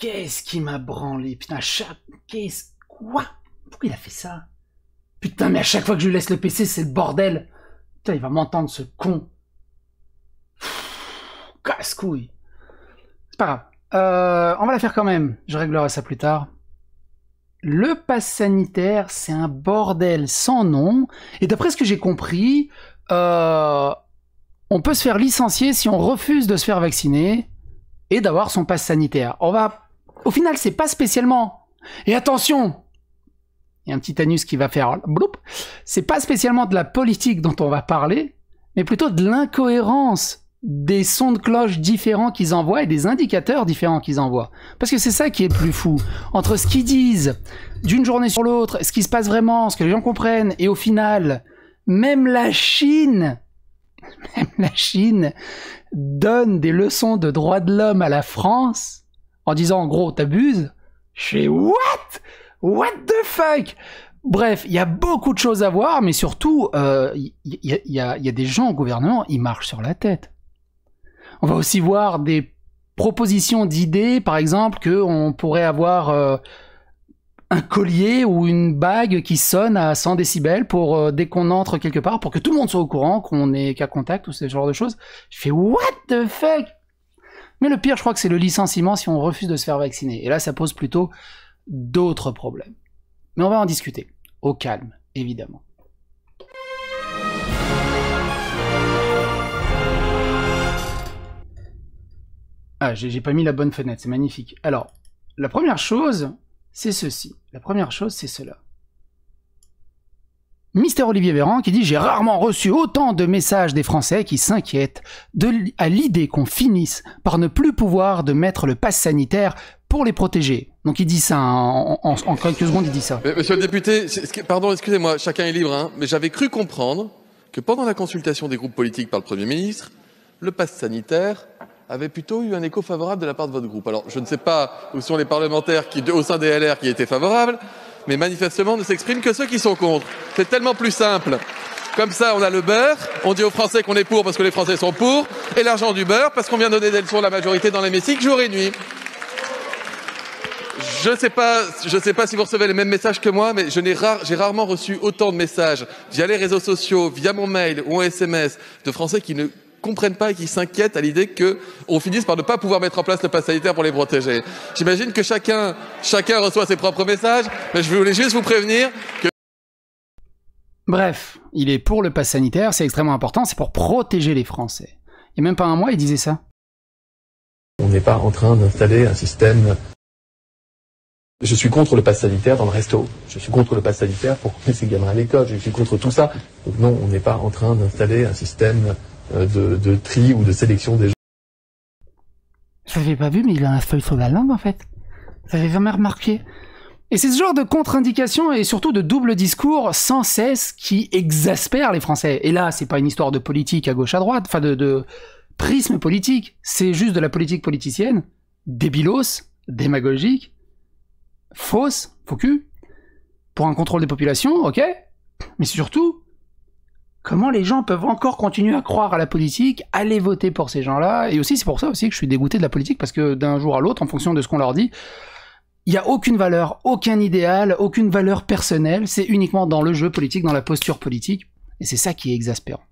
Qu'est-ce qui m'a branlé Putain, chaque qu'est-ce... Quoi Pourquoi il a fait ça Putain, mais à chaque fois que je lui laisse le PC, c'est le bordel Putain, il va m'entendre, ce con Casse-couille C'est pas grave. Euh, on va la faire quand même. Je réglerai ça plus tard. Le pass sanitaire, c'est un bordel sans nom. Et d'après ce que j'ai compris, euh, on peut se faire licencier si on refuse de se faire vacciner et d'avoir son pass sanitaire. On va au final, c'est pas spécialement. Et attention, il y a un petit anus qui va faire bloup. C'est pas spécialement de la politique dont on va parler, mais plutôt de l'incohérence des sons de cloche différents qu'ils envoient et des indicateurs différents qu'ils envoient. Parce que c'est ça qui est le plus fou. Entre ce qu'ils disent d'une journée sur l'autre, ce qui se passe vraiment, ce que les gens comprennent, et au final, même la Chine, même la Chine donne des leçons de droits de l'homme à la France en disant en gros t'abuses. Je fais what What the fuck Bref, il y a beaucoup de choses à voir, mais surtout, il euh, y, a, des gens au gouvernement, ils marchent sur la tête. On va aussi voir des propositions d'idées, par exemple, qu'on pourrait avoir euh, un collier ou une bague qui sonne à 100 décibels pour euh, dès qu'on entre quelque part, pour que tout le monde soit au courant, qu'on est qu'à contact ou ce genre de choses. Je fais what the fuck mais le pire, je crois que c'est le licenciement si on refuse de se faire vacciner. Et là, ça pose plutôt d'autres problèmes. Mais on va en discuter, au calme, évidemment. Ah, j'ai pas mis la bonne fenêtre, c'est magnifique. Alors, la première chose, c'est ceci. La première chose, c'est cela. Mister Olivier Véran qui dit J'ai rarement reçu autant de messages des Français qui s'inquiètent à l'idée qu'on finisse par ne plus pouvoir de mettre le pass sanitaire pour les protéger. Donc il dit ça en, quelques secondes, il dit ça. monsieur le député, pardon, excusez-moi, chacun est libre, hein, mais j'avais cru comprendre que pendant la consultation des groupes politiques par le Premier ministre, le pass sanitaire avait plutôt eu un écho favorable de la part de votre groupe. Alors je ne sais pas où sont les parlementaires qui, au sein des LR qui étaient favorables. Mais manifestement, ne s'expriment que ceux qui sont contre. C'est tellement plus simple. Comme ça, on a le beurre, on dit aux Français qu'on est pour parce que les Français sont pour, et l'argent du beurre parce qu'on vient donner des leçons à la majorité dans l'hémicycle jour et nuit. Je sais sais pas si vous recevez les mêmes messages que moi, mais j'ai rarement reçu autant de messages via les réseaux sociaux, via mon mail ou en SMS de Français qui ne comprennent pas et qui s'inquiètent à l'idée qu'on finisse par ne pas pouvoir mettre en place le pass sanitaire pour les protéger. J'imagine que chacun, chacun reçoit ses propres messages, mais je voulais juste vous prévenir que... Bref, il est pour le pass sanitaire, c'est extrêmement important, c'est pour protéger les Français. Et même pas un mois, il disait ça. On n'est pas en train d'installer un système... Je suis contre le pass sanitaire dans le resto. Je suis contre le pass sanitaire pour qu'on ces gamins à l'école. Je suis contre tout ça. Donc non, on n'est pas en train d'installer un système euh, de, tri ou de sélection des gens. ne pas vu, mais il a un feuille sur la langue en fait. Ça j'ai jamais remarqué. Et c'est ce genre de contre-indication et surtout de double discours sans cesse qui exaspère les Français. Et là, c'est pas une histoire de politique à gauche à droite, enfin de, de prisme politique. C'est juste de la politique politicienne, débilos, démagogique, fausse, faux pour un contrôle des populations, ok. Mais surtout, comment les gens peuvent encore continuer à croire à la politique, aller voter pour ces gens-là. Et aussi, c'est pour ça aussi que je suis dégoûté de la politique, parce que d'un jour à l'autre, en fonction de ce qu'on leur dit, il n'y a aucune valeur, aucun idéal, aucune valeur personnelle. C'est uniquement dans le jeu politique, dans la posture politique. Et c'est ça qui est exaspérant.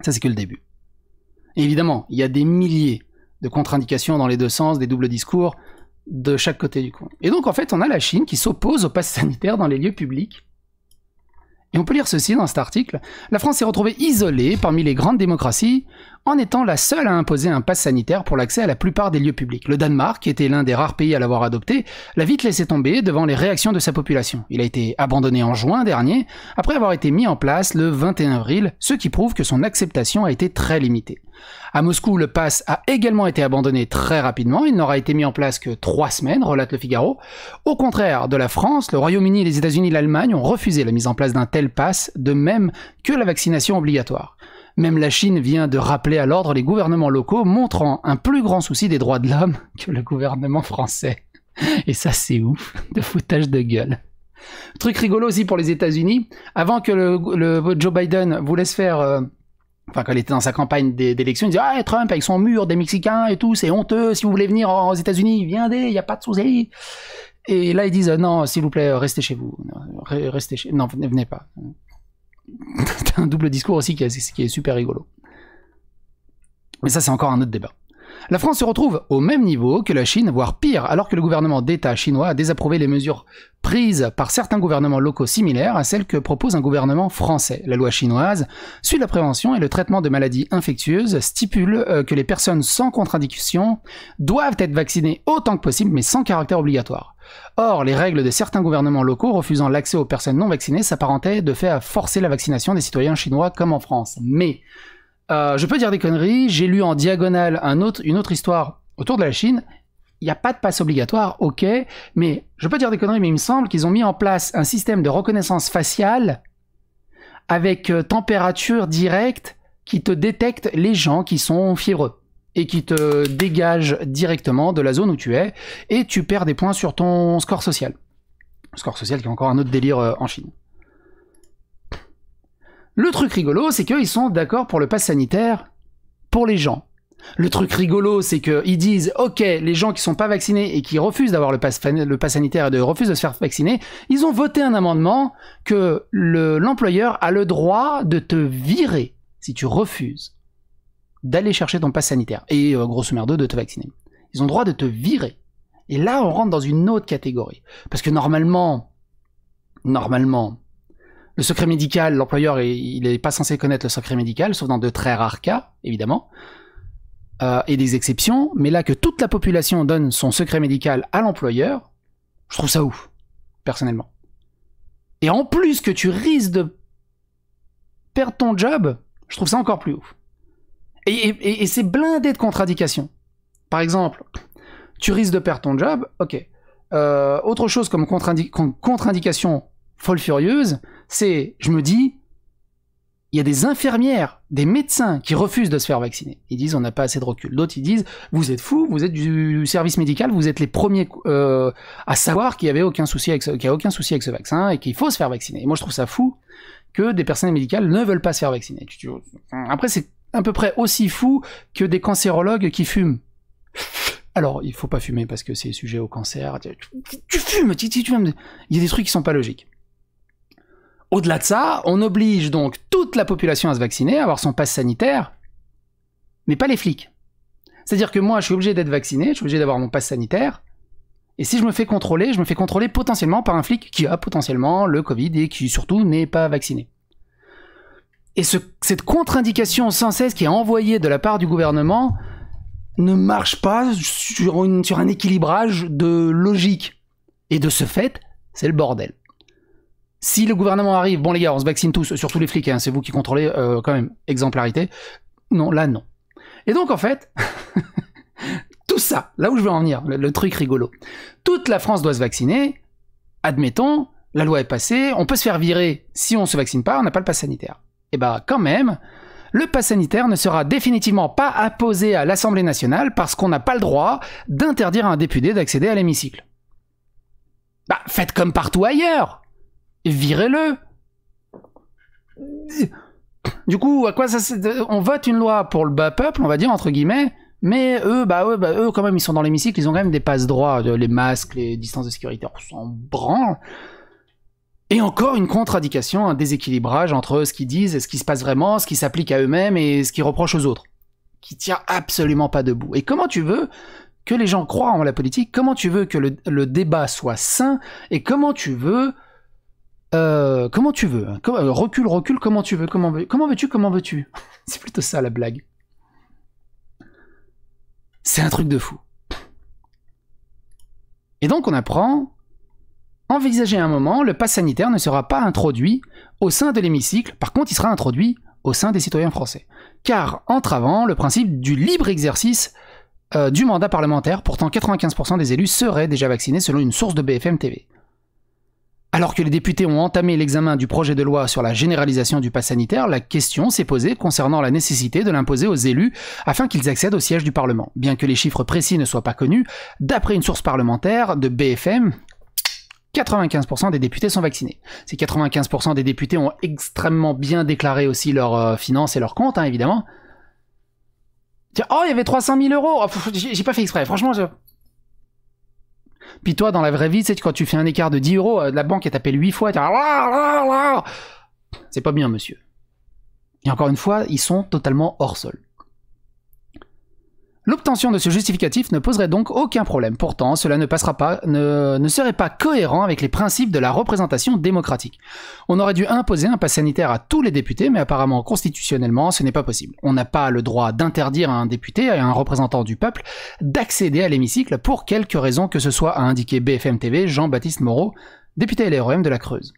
Ça, c'est que le début. Et évidemment, il y a des milliers de contre-indications dans les deux sens, des doubles discours de chaque côté du coin. Et donc, en fait, on a la Chine qui s'oppose au pass sanitaire dans les lieux publics et on peut lire ceci dans cet article. La France s'est retrouvée isolée parmi les grandes démocraties en étant la seule à imposer un pass sanitaire pour l'accès à la plupart des lieux publics. Le Danemark, qui était l'un des rares pays à l'avoir adopté, l'a vite laissé tomber devant les réactions de sa population. Il a été abandonné en juin dernier, après avoir été mis en place le 21 avril, ce qui prouve que son acceptation a été très limitée. À Moscou, le pass a également été abandonné très rapidement. Il n'aura été mis en place que trois semaines, relate le Figaro. Au contraire de la France, le Royaume-Uni, les États-Unis et l'Allemagne ont refusé la mise en place d'un tel pass, de même que la vaccination obligatoire. Même la Chine vient de rappeler à l'ordre les gouvernements locaux, montrant un plus grand souci des droits de l'homme que le gouvernement français. Et ça, c'est ouf, de foutage de gueule. Truc rigolo aussi pour les États-Unis, avant que le, Joe Biden vous laisse faire. Euh, enfin quand il était dans sa campagne d'élection, il disait ah Trump avec son mur des Mexicains et tout, c'est honteux. Si vous voulez venir aux États-Unis, viendez, il y a pas de souci. Et là ils disent non, s'il vous plaît, restez chez vous, restez chez, non venez, venez pas. C'est un double discours aussi qui est super rigolo. Mais ça c'est encore un autre débat. La France se retrouve au même niveau que la Chine, voire pire, alors que le gouvernement d'État chinois a désapprouvé les mesures prises par certains gouvernements locaux similaires à celles que propose un gouvernement français. La loi chinoise suit la prévention et le traitement de maladies infectieuses stipule euh, que les personnes sans contradiction doivent être vaccinées autant que possible, mais sans caractère obligatoire. Or, les règles de certains gouvernements locaux refusant l'accès aux personnes non vaccinées s'apparentaient de fait à forcer la vaccination des citoyens chinois comme en France. Mais euh, je peux dire des conneries, j'ai lu en diagonale un autre, une autre histoire autour de la Chine. Il n'y a pas de passe obligatoire, ok, mais je peux dire des conneries, mais il me semble qu'ils ont mis en place un système de reconnaissance faciale avec euh, température directe qui te détecte les gens qui sont fiévreux et qui te dégage directement de la zone où tu es et tu perds des points sur ton score social. Score social qui est encore un autre délire euh, en Chine. Le truc rigolo, c'est qu'ils sont d'accord pour le pass sanitaire pour les gens. Le truc rigolo, c'est qu'ils disent Ok, les gens qui sont pas vaccinés et qui refusent d'avoir le pass, le sanitaire et de, refusent de se faire vacciner, ils ont voté un amendement que l'employeur a le droit de te virer si tu refuses d'aller chercher ton pass sanitaire et, euh, grosso merdo, de te vacciner. Ils ont le droit de te virer. Et là, on rentre dans une autre catégorie. Parce que normalement, normalement, le secret médical, l'employeur, il n'est pas censé connaître le secret médical, sauf dans de très rares cas, évidemment, euh, et des exceptions. Mais là, que toute la population donne son secret médical à l'employeur, je trouve ça ouf, personnellement. Et en plus que tu risques de perdre ton job, je trouve ça encore plus ouf. Et, c'est blindé de contradictions. Par exemple, tu risques de perdre ton job, ok. Euh, autre chose comme contre-indication folle furieuse, c'est, je me dis, il y a des infirmières, des médecins qui refusent de se faire vacciner. Ils disent on n'a pas assez de recul. D'autres ils disent vous êtes fous, vous êtes du service médical, vous êtes les premiers euh, à savoir qu'il n'y avait aucun souci avec a aucun souci avec ce vaccin et qu'il faut se faire vacciner. moi je trouve ça fou que des personnes médicales ne veulent pas se faire vacciner. Après c'est à peu près aussi fou que des cancérologues qui fument. Alors, il faut pas fumer parce que c'est sujet au cancer. Tu, fumes, tu, tu fumes. Il y a des trucs qui sont pas logiques. Au-delà de ça, on oblige donc toute la population à se vacciner, à avoir son passe sanitaire, mais pas les flics. C'est-à-dire que moi, je suis obligé d'être vacciné, je suis obligé d'avoir mon passe sanitaire, et si je me fais contrôler, je me fais contrôler potentiellement par un flic qui a potentiellement le Covid et qui surtout n'est pas vacciné. Et cette contre-indication sans cesse qui est envoyée de la part du gouvernement ne marche pas sur un équilibrage de logique. Et de ce fait, c'est le bordel. Si le gouvernement arrive, bon les gars, on se vaccine tous, surtout les flics, hein, c'est vous qui contrôlez euh, quand même, exemplarité. Non, là non. Et donc en fait, tout ça, là où je veux en venir, le, truc rigolo, toute la France doit se vacciner, admettons, la loi est passée, on peut se faire virer si on ne se vaccine pas, on n'a pas le pass sanitaire. Et eh bah ben, quand même, le pass sanitaire ne sera définitivement pas imposé à l'Assemblée nationale parce qu'on n'a pas le droit d'interdire à un député d'accéder à l'hémicycle. Bah faites comme partout ailleurs virez-le. Du coup, à quoi ça On vote une loi pour le bas peuple, on va dire entre guillemets, mais eux, bah, bah eux, quand même, ils sont dans l'hémicycle, ils ont quand même des passe droits, euh, les masques, les distances de sécurité, on s'en branle. Et encore une contradiction, un déséquilibrage entre ce qu'ils disent et ce qui se passe vraiment, ce qui s'applique à eux-mêmes et ce qu'ils reprochent aux autres, qui tient absolument pas debout. Et comment tu veux que les gens croient en la politique Comment tu veux que le débat soit sain Et comment tu veux euh, comment tu veux hein. euh, Recule, recule, comment tu veux Comment veux-tu Comment veux-tu C'est plutôt ça la blague. C'est un truc de fou. Et donc on apprend envisager un moment, le pass sanitaire ne sera pas introduit au sein de l'hémicycle, par contre il sera introduit au sein des citoyens français. Car entravant le principe du libre exercice euh, du mandat parlementaire, pourtant 95% des élus seraient déjà vaccinés selon une source de BFM TV. Alors que les députés ont entamé l'examen du projet de loi sur la généralisation du pass sanitaire, la question s'est posée concernant la nécessité de l'imposer aux élus afin qu'ils accèdent au siège du Parlement. Bien que les chiffres précis ne soient pas connus, d'après une source parlementaire de BFM, 95% des députés sont vaccinés. Ces 95% des députés ont extrêmement bien déclaré aussi leurs euh, finances et leurs comptes, hein, évidemment. oh, il y avait 300 000 euros. Oh, j'ai pas fait exprès. Franchement, je... Puis toi, dans la vraie vie, tu quand tu fais un écart de 10 euros, euh, la banque, elle t'appelle 8 fois, C'est pas bien, monsieur. Et encore une fois, ils sont totalement hors sol. L'obtention de ce justificatif ne poserait donc aucun problème. Pourtant, cela ne, passera pas, ne, serait pas cohérent avec les principes de la représentation démocratique. On aurait dû imposer un pass sanitaire à tous les députés, mais apparemment constitutionnellement, ce n'est pas possible. On n'a pas le droit d'interdire à un député, à un représentant du peuple, d'accéder à l'hémicycle pour quelque raison que ce soit, a indiqué BFM TV Jean-Baptiste Moreau, député LROM e de la Creuse.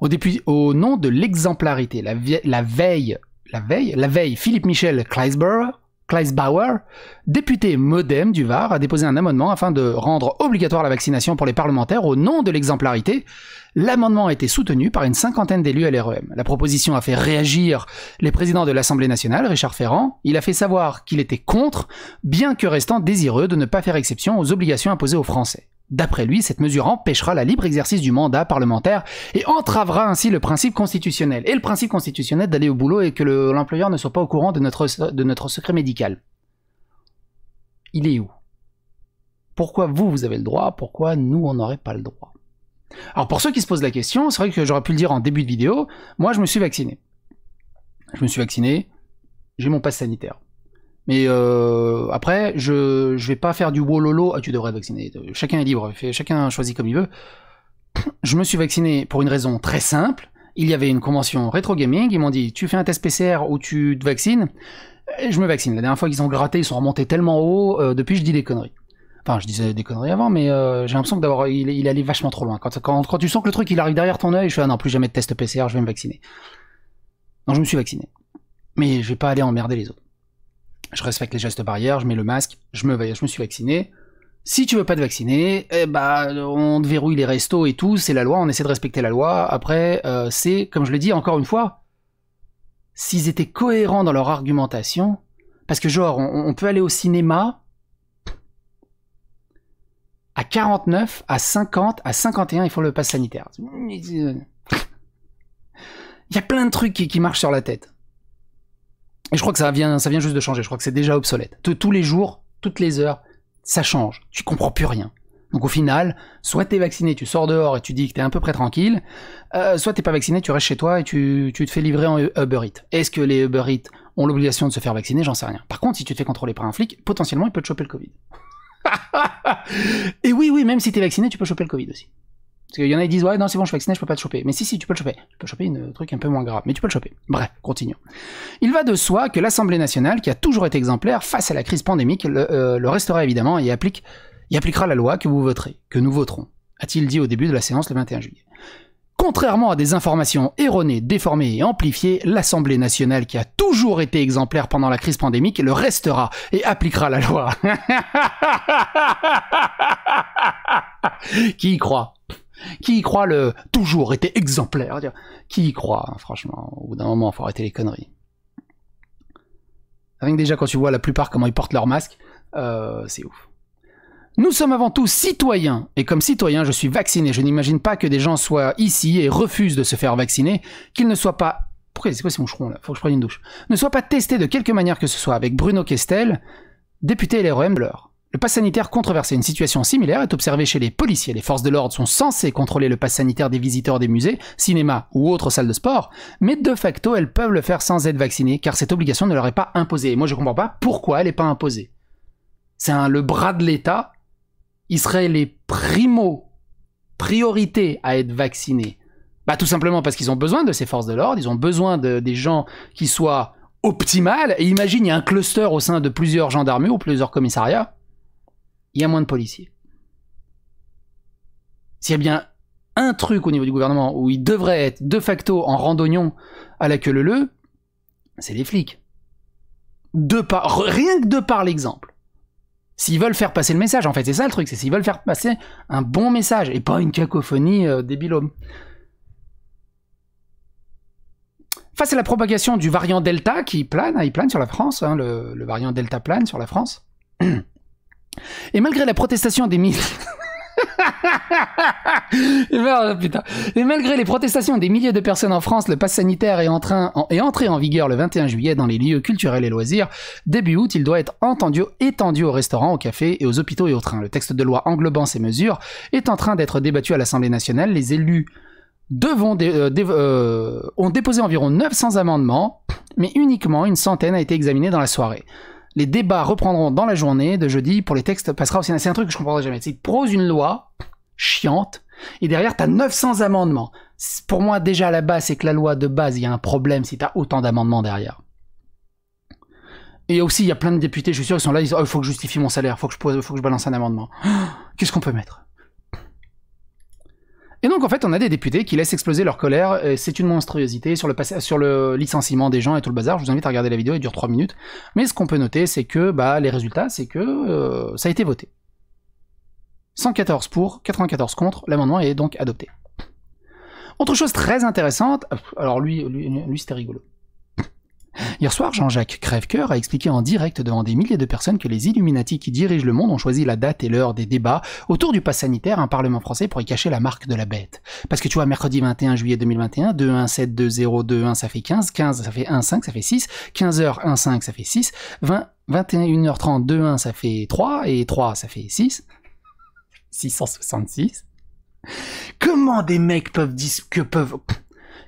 Au, au nom de l'exemplarité, la, la veille la veille, la veille, Philippe Michel Kleisberg, Kleiss Bauer, député modem du Var, a déposé un amendement afin de rendre obligatoire la vaccination pour les parlementaires au nom de l'exemplarité. L'amendement a été soutenu par une cinquantaine d'élus à LREM. La proposition a fait réagir les présidents de l'Assemblée nationale, Richard Ferrand. Il a fait savoir qu'il était contre, bien que restant désireux de ne pas faire exception aux obligations imposées aux Français. D'après lui, cette mesure empêchera la libre exercice du mandat parlementaire et entravera ainsi le principe constitutionnel. Et le principe constitutionnel d'aller au boulot et que l'employeur ne soit pas au courant de notre, de notre secret médical. Il est où Pourquoi vous, vous avez le droit Pourquoi nous, on n'aurait pas le droit Alors pour ceux qui se posent la question, c'est vrai que j'aurais pu le dire en début de vidéo, moi je me suis vacciné. Je me suis vacciné, j'ai mon passe sanitaire. Mais euh, après, je je vais pas faire du wallolo, Ah, tu devrais vacciner. Chacun est libre. Chacun choisit comme il veut. Je me suis vacciné pour une raison très simple. Il y avait une convention rétro gaming. Ils m'ont dit tu fais un test PCR ou tu te vaccines. Et je me vaccine. La dernière fois qu'ils ont gratté, ils sont remontés tellement haut. Euh, depuis, je dis des conneries. Enfin, je disais des conneries avant, mais euh, j'ai l'impression que d'avoir, il, il, allait vachement trop loin. Quand, quand, tu sens que le truc il arrive derrière ton œil, je fais ah non plus jamais de test PCR, je vais me vacciner. Donc je me suis vacciné, mais je vais pas aller emmerder les autres je respecte les gestes barrières, je mets le masque, je me, je suis vacciné. Si tu veux pas te vacciner, eh ben, on te verrouille les restos et tout, c'est la loi, on essaie de respecter la loi. Après, euh, c'est, comme je le dis encore une fois, s'ils étaient cohérents dans leur argumentation, parce que genre, on, peut aller au cinéma à 49, à 50, à 51, il faut le pass sanitaire. Euh, il y a plein de trucs qui marchent sur la tête. Et je crois que ça vient, ça vient juste de changer. Je crois que c'est déjà obsolète. tous les jours, toutes les heures, ça change. Tu comprends plus rien. Donc au final, soit t'es vacciné, tu sors dehors et tu dis que t'es à peu près tranquille, euh, soit t'es pas vacciné, tu restes chez toi et tu, tu te fais livrer en Uber Eats. Est-ce que les Uber Eats ont l'obligation de se faire vacciner J'en sais rien. Par contre, si tu te fais contrôler par un flic, potentiellement il peut te choper le Covid. et oui, oui, même si t'es vacciné, tu peux choper le Covid aussi. Parce qu'il y en a qui disent, ouais, non, c'est bon, je suis vacciné, je peux pas te choper. Mais si, si, tu peux le choper. Tu peux choper un euh, truc un peu moins grave, mais tu peux le choper. Bref, continuons. Il va de soi que l'Assemblée nationale, qui a toujours été exemplaire face à la crise pandémique, le, euh, restera évidemment et applique, y appliquera la loi que vous voterez, que nous voterons, a-t-il dit au début de la séance le 21 juillet. Contrairement à des informations erronées, déformées et amplifiées, l'Assemblée nationale, qui a toujours été exemplaire pendant la crise pandémique, le restera et appliquera la loi. qui y croit qui y croit le toujours était exemplaire Qui y croit, hein, franchement Au bout d'un moment, faut arrêter les conneries. Avec déjà quand tu vois la plupart comment ils portent leur masque, euh, c'est ouf. Nous sommes avant tout citoyens, et comme citoyen, je suis vacciné. Je n'imagine pas que des gens soient ici et refusent de se faire vacciner, qu'ils ne soient pas. Pourquoi c'est quoi ces là Faut que je prenne une douche. Ne soient pas testés de quelque manière que ce soit avec Bruno Kestel, député LREM Bleur. Le pass sanitaire controversé, une situation similaire est observée chez les policiers. Les forces de l'ordre sont censées contrôler le pass sanitaire des visiteurs des musées, cinémas ou autres salles de sport, mais de facto elles peuvent le faire sans être vaccinées car cette obligation ne leur est pas imposée. Et moi je comprends pas pourquoi elle n'est pas imposée. C'est le bras de l'État. Ils seraient les primo priorités à être vaccinés. Bah tout simplement parce qu'ils ont besoin de ces forces de l'ordre, ils ont besoin de, des gens qui soient optimales. Et imagine, il y a un cluster au sein de plusieurs gendarmes ou plusieurs commissariats il y a moins de policiers. S'il y a bien un truc au niveau du gouvernement où il devrait être de facto en randonnion à la queue leu, c'est les flics. rien que de par l'exemple. S'ils veulent faire passer le message, en fait, c'est ça le truc, c'est s'ils veulent faire passer un bon message et pas une cacophonie euh, débile. Face à la propagation du variant Delta qui plane, hein, il plane sur la France, hein, le variant Delta plane sur la France. Et malgré la protestation des milliers... Euh, et malgré les protestations des milliers de personnes en France, le pass sanitaire est, entré en vigueur le 21 juillet dans les lieux culturels et loisirs. Début août, il doit être entendu, étendu aux restaurants, aux cafés et aux hôpitaux et aux trains. Le texte de loi englobant ces mesures est en train d'être débattu à l'Assemblée nationale. Les élus euh, euh, ont déposé environ 900 amendements, mais uniquement une centaine a été examinée dans la soirée. Les débats reprendront dans la journée de jeudi pour les textes passera aussi. C'est un truc que je comprendrai jamais. C'est prose une loi chiante et derrière t'as 900 amendements. Pour moi déjà à la base c'est que la loi de base il y a un problème si t'as autant d'amendements derrière. Et aussi il y a plein de députés, je suis sûr, ils sont là, ils disent oh, il faut que je justifie mon salaire, faut faut que je balance un amendement. Qu'est-ce qu'on peut mettre et donc en fait, on a des députés qui laissent exploser leur colère, c'est une monstruosité sur le, licenciement des gens et tout le bazar. Je vous invite à regarder la vidéo, elle dure 3 minutes. Mais ce qu'on peut noter, c'est que bah, les résultats, c'est que euh, ça a été voté. 114 pour, 94 contre, l'amendement est donc adopté. Autre chose très intéressante, alors lui, lui, lui c'était rigolo. Hier soir, Jean-Jacques Crèvecoeur a expliqué en direct devant des milliers de personnes que les Illuminati qui dirigent le monde ont choisi la date et l'heure des débats autour du pass sanitaire, un parlement français pour y cacher la marque de la bête. Parce que tu vois, mercredi 21 juillet 2021, 2, 1, 7, 2, 0, 2, 1, ça fait 15, 15, ça fait 1, 5, ça fait 6, 15h, 1, ça fait 6, 21h30, 2, 1, ça fait 3, et 3, ça fait 6, 666. Comment des mecs peuvent dire que peuvent...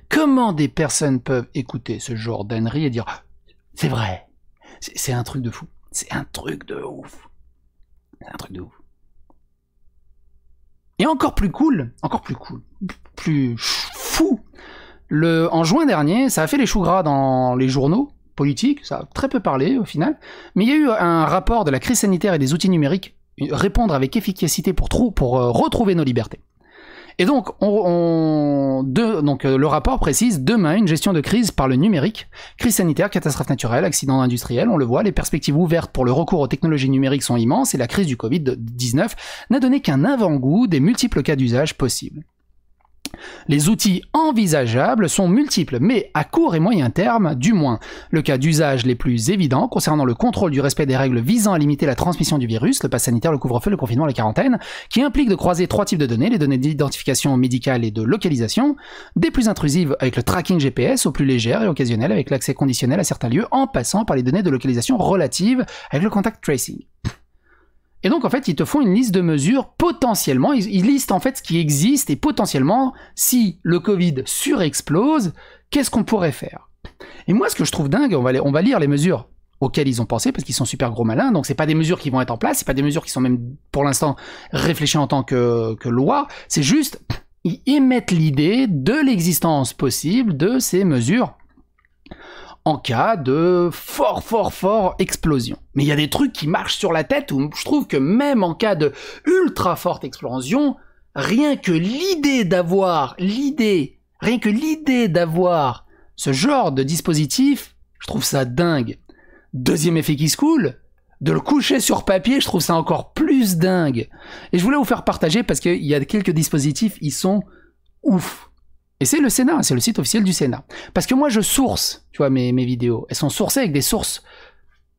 Comment des personnes peuvent écouter ce genre d'ânerie et dire c'est vrai C'est un truc de fou. C'est un truc de ouf. C'est un truc de ouf. Et encore plus cool, encore plus cool, plus fou. Le, en juin dernier, ça a fait les choux gras dans les journaux politiques, ça a très peu parlé au final, mais il y a eu un rapport de la crise sanitaire et des outils numériques, euh, répondre avec efficacité pour, pour euh, retrouver nos libertés. Et donc, on, donc euh, le rapport précise demain une gestion de crise par le numérique, crise sanitaire, catastrophe naturelle, accident industriel, on le voit, les perspectives ouvertes pour le recours aux technologies numériques sont immenses et la crise du Covid-19 n'a donné qu'un avant-goût des multiples cas d'usage possibles. Les outils envisageables sont multiples, mais à court et moyen terme, du moins. Le cas d'usage les plus évidents concernant le contrôle du respect des règles visant à limiter la transmission du virus, le pass sanitaire, le couvre-feu, le confinement, la quarantaine, qui implique de croiser trois types de données, les données d'identification médicale et de localisation, des plus intrusives avec le tracking GPS aux plus légères et occasionnelles avec l'accès conditionnel à certains lieux, en passant par les données de localisation relatives avec le contact tracing. Et donc, en fait, ils te font une liste de mesures potentiellement. Ils, listent en fait ce qui existe et potentiellement, si le Covid surexplose, qu'est-ce qu'on pourrait faire Et moi, ce que je trouve dingue, on va, va lire les mesures auxquelles ils ont pensé parce qu'ils sont super gros malins. Donc, c'est pas des mesures qui vont être en place, c'est pas des mesures qui sont même pour l'instant réfléchies en tant que, que loi. C'est juste, ils émettent l'idée de l'existence possible de ces mesures en cas de fort, fort, fort explosion. Mais il y a des trucs qui marchent sur la tête où je trouve que même en cas de ultra forte explosion, rien que l'idée d'avoir l'idée, rien que l'idée d'avoir ce genre de dispositif, je trouve ça dingue. Deuxième effet qui se coule, de le coucher sur papier, je trouve ça encore plus dingue. Et je voulais vous faire partager parce qu'il y a quelques dispositifs, ils sont ouf. Et c'est le Sénat, c'est le site officiel du Sénat. Parce que moi, je source, tu vois, mes, vidéos. Elles sont sourcées avec des sources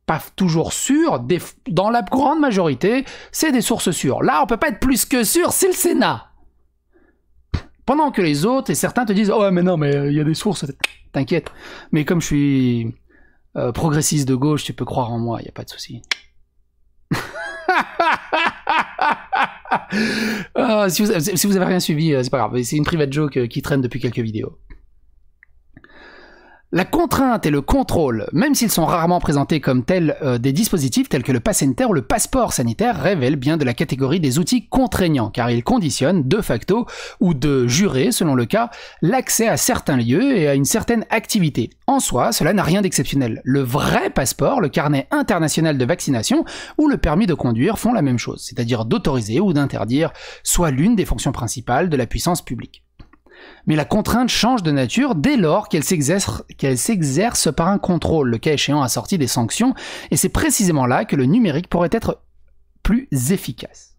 pas toujours sûres. dans la grande majorité, c'est des sources sûres. Là, on peut pas être plus que sûr, c'est le Sénat. Pendant que les autres et certains te disent, oh mais non, mais euh, il y a des sources, t'inquiète. Mais comme je suis euh, progressiste de gauche, tu peux croire en moi, il n'y a pas de souci. Ah, si, vous, si vous avez rien suivi, euh, c'est pas grave. C'est une private joke euh, qui traîne depuis quelques vidéos. La contrainte et le contrôle, même s'ils sont rarement présentés comme tels euh, des dispositifs tels que le pass sanitaire ou le passeport sanitaire, révèlent bien de la catégorie des outils contraignants, car ils conditionnent de facto ou de juré, selon le cas, l'accès à certains lieux et à une certaine activité. En soi, cela n'a rien d'exceptionnel. Le vrai passeport, le carnet international de vaccination ou le permis de conduire font la même chose, c'est-à-dire d'autoriser ou d'interdire soit l'une des fonctions principales de la puissance publique mais la contrainte change de nature dès lors qu'elle s'exerce, par un contrôle, le cas échéant assorti des sanctions, et c'est précisément là que le numérique pourrait être plus efficace.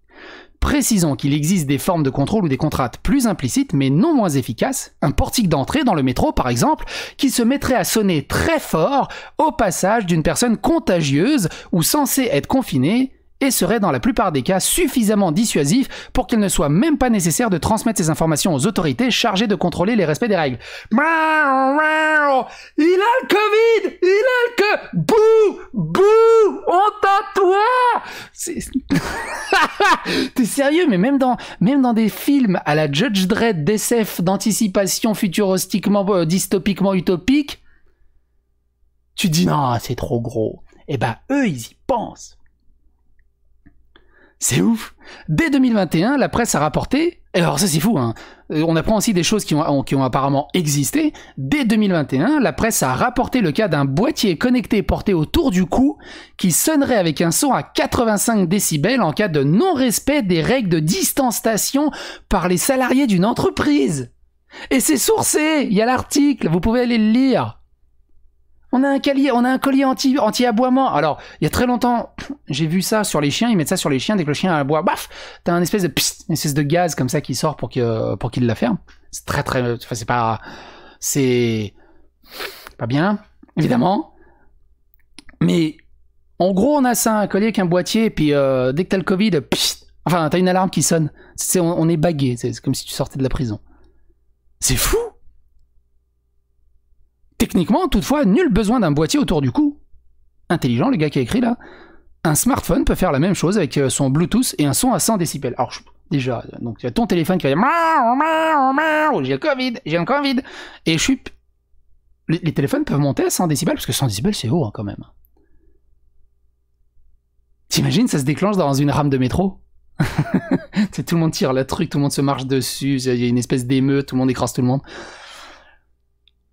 Précisons qu'il existe des formes de contrôle ou des contrats plus implicites mais non moins efficaces, un portique d'entrée dans le métro par exemple, qui se mettrait à sonner très fort au passage d'une personne contagieuse ou censée être confinée et serait dans la plupart des cas suffisamment dissuasif pour qu'il ne soit même pas nécessaire de transmettre ces informations aux autorités chargées de contrôler les respects des règles. Il a le Covid Il a le que Bouh Bouh On toi T'es sérieux Mais même dans, même dans des films à la Judge Dredd d'SF d'anticipation futuristiquement, euh, dystopiquement utopique, tu dis non, c'est trop gros. Eh ben, eux, ils y pensent. C'est ouf. Dès 2021, la presse a rapporté, alors ça c'est fou, hein. Euh, on apprend aussi des choses qui ont, qui ont apparemment existé, dès 2021, la presse a rapporté le cas d'un boîtier connecté porté autour du cou qui sonnerait avec un son à 85 décibels en cas de non-respect des règles de distanciation par les salariés d'une entreprise. Et c'est sourcé, il y a l'article, vous pouvez aller le lire on a un collier, anti, aboiement. Alors, il y a très longtemps, j'ai vu ça sur les chiens. Ils mettent ça sur les chiens dès que le chien aboie, baf, t'as un espèce de une espèce de gaz comme ça qui sort pour qu'il la ferme. C'est très très, enfin, c'est pas, c'est pas bien, évidemment. Mais en gros, on a ça, un collier avec un boîtier, et puis euh, dès que t'as le Covid, enfin, t'as une alarme qui sonne. on, est bagué. C'est, comme si tu sortais de la prison. C'est fou. Techniquement, toutefois, nul besoin d'un boîtier autour du cou. Intelligent, le gars qui a écrit là. Un smartphone peut faire la même chose avec euh, son Bluetooth et un son à 100 décibels. Alors, déjà, donc, tu as ton téléphone qui va dire J'ai le Covid, j'ai le Covid. Et je suis. Les, téléphones peuvent monter à 100 décibels, parce que 100 décibels, c'est haut hein, quand même. T'imagines, ça se déclenche dans une rame de métro tout le monde tire la truc, tout le monde se marche dessus, il y a une espèce d'émeute, tout le monde écrase tout le monde.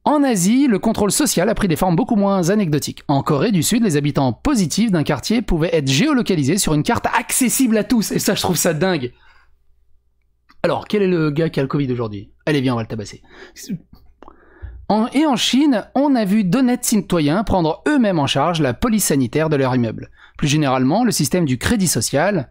En Asie, le contrôle social a pris des formes beaucoup moins anecdotiques. En Corée du Sud, les habitants positifs d'un quartier pouvaient être géolocalisés sur une carte accessible à tous, et ça je trouve ça dingue. Alors, quel est le gars qui a le Covid aujourd'hui Allez, viens, on va le tabasser. et en Chine, on a vu d'honnêtes citoyens prendre eux-mêmes en charge la police sanitaire de leur immeuble. Plus généralement, le système du crédit social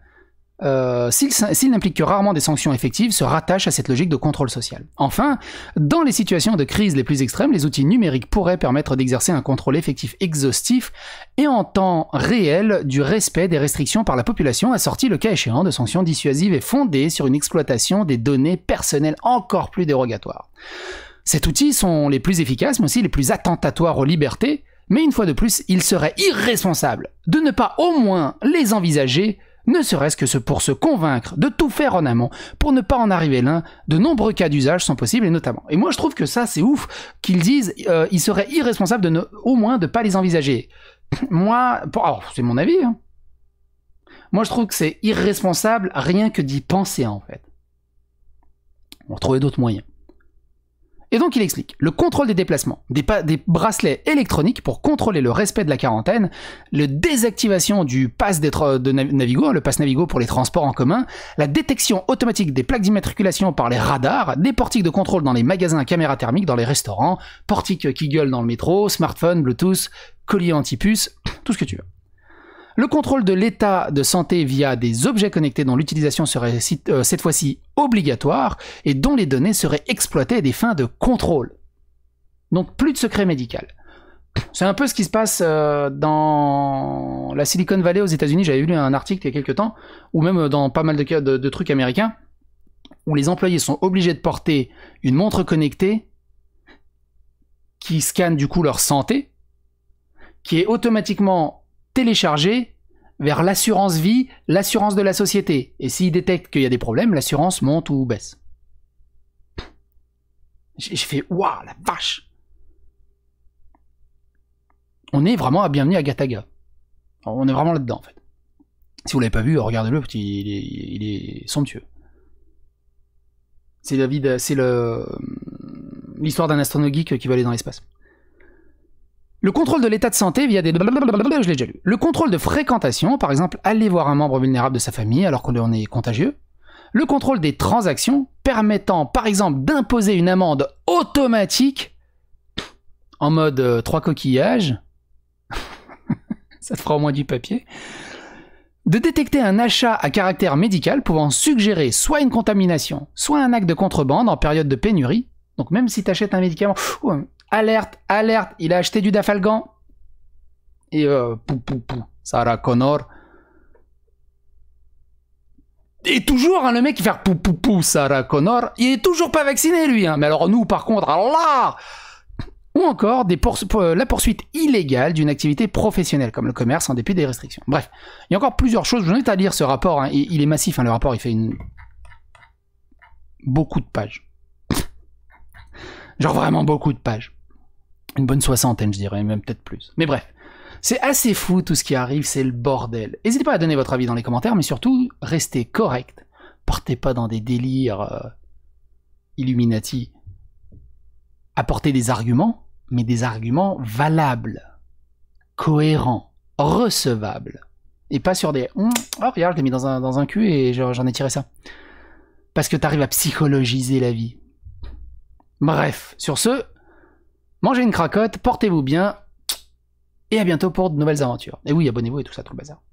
euh, s'il n'implique que rarement des sanctions effectives, se rattache à cette logique de contrôle social. Enfin, dans les situations de crise les plus extrêmes, les outils numériques pourraient permettre d'exercer un contrôle effectif exhaustif et en temps réel du respect des restrictions par la population, assorti le cas échéant de sanctions dissuasives et fondées sur une exploitation des données personnelles encore plus dérogatoires. Ces outils sont les plus efficaces, mais aussi les plus attentatoires aux libertés, mais une fois de plus, il serait irresponsable de ne pas au moins les envisager ne serait-ce que pour se convaincre de tout faire en amont, pour ne pas en arriver l'un, de nombreux cas d'usage sont possibles et notamment. Et moi je trouve que ça c'est ouf qu'ils disent euh, il serait irresponsable de ne, au moins de pas les envisager. moi, c'est mon avis. Hein. Moi je trouve que c'est irresponsable rien que d'y penser en fait. On va trouver d'autres moyens. Et donc il explique, le contrôle des déplacements, des, bracelets électroniques pour contrôler le respect de la quarantaine, le désactivation du pass d'être de Navigo, le pass Navigo pour les transports en commun, la détection automatique des plaques d'immatriculation par les radars, des portiques de contrôle dans les magasins caméra thermiques, dans les restaurants, portiques qui gueulent dans le métro, smartphone, Bluetooth, collier anti-puce, tout ce que tu veux. Le contrôle de l'état de santé via des objets connectés dont l'utilisation serait euh, cette fois-ci obligatoire et dont les données seraient exploitées à des fins de contrôle. Donc plus de secret médical. C'est un peu ce qui se passe euh, dans la Silicon Valley aux États-Unis. J'avais lu un article il y a quelques temps, ou même euh, dans pas mal de, de, de trucs américains, où les employés sont obligés de porter une montre connectée qui scanne du coup leur santé, qui est automatiquement télécharger vers l'assurance vie, l'assurance de la société. Et s'il détecte qu'il y a des problèmes, l'assurance monte ou baisse. J'ai fait waouh la vache. On est vraiment à bienvenue à Gataga. On est vraiment là-dedans en fait. Si vous l'avez pas vu, regardez-le, il, est somptueux. C'est hum, l'histoire d'un astronaute geek qui va aller dans l'espace. Le contrôle de l'état de santé via des... Je l'ai déjà lu. Le contrôle de fréquentation, par exemple, aller voir un membre vulnérable de sa famille alors qu'on est contagieux. Le contrôle des transactions, permettant par exemple d'imposer une amende automatique en mode euh, trois coquillages. Ça te fera au moins du papier. De détecter un achat à caractère médical pouvant suggérer soit une contamination, soit un acte de contrebande en période de pénurie. Donc même si tu achètes un médicament, alerte, alerte, il a acheté du Dafalgan. Et euh, pou, pou, pou, Sarah Connor. Et toujours, hein, le mec qui fait pou, pou, pou, Sarah Connor, il est toujours pas vacciné, lui. Hein. Mais alors, nous, par contre, alors là Ou encore euh, la poursuite illégale d'une activité professionnelle, comme le commerce, en dépit des restrictions. Bref, il y a encore plusieurs choses. Je vous invite à lire ce rapport. Hein. Il, il, est massif, le rapport, il fait une... beaucoup de pages. Genre vraiment beaucoup de pages. Une bonne soixantaine, je dirais, même peut-être plus. Mais bref. C'est assez fou tout ce qui arrive, c'est le bordel. N'hésitez pas à donner votre avis dans les commentaires, mais surtout, restez correct. Partez pas dans des délires euh, Illuminati. Apportez des arguments, mais des arguments valables, cohérents, recevables. Et pas sur des hum, oh, regarde, je l'ai mis dans un, dans un cul et j'en ai tiré ça. Parce que t'arrives à psychologiser la vie. Bref, sur ce, Mangez une cracotte, portez-vous bien, et à bientôt pour de nouvelles aventures. Et oui, abonnez-vous et tout ça, tout le bazar.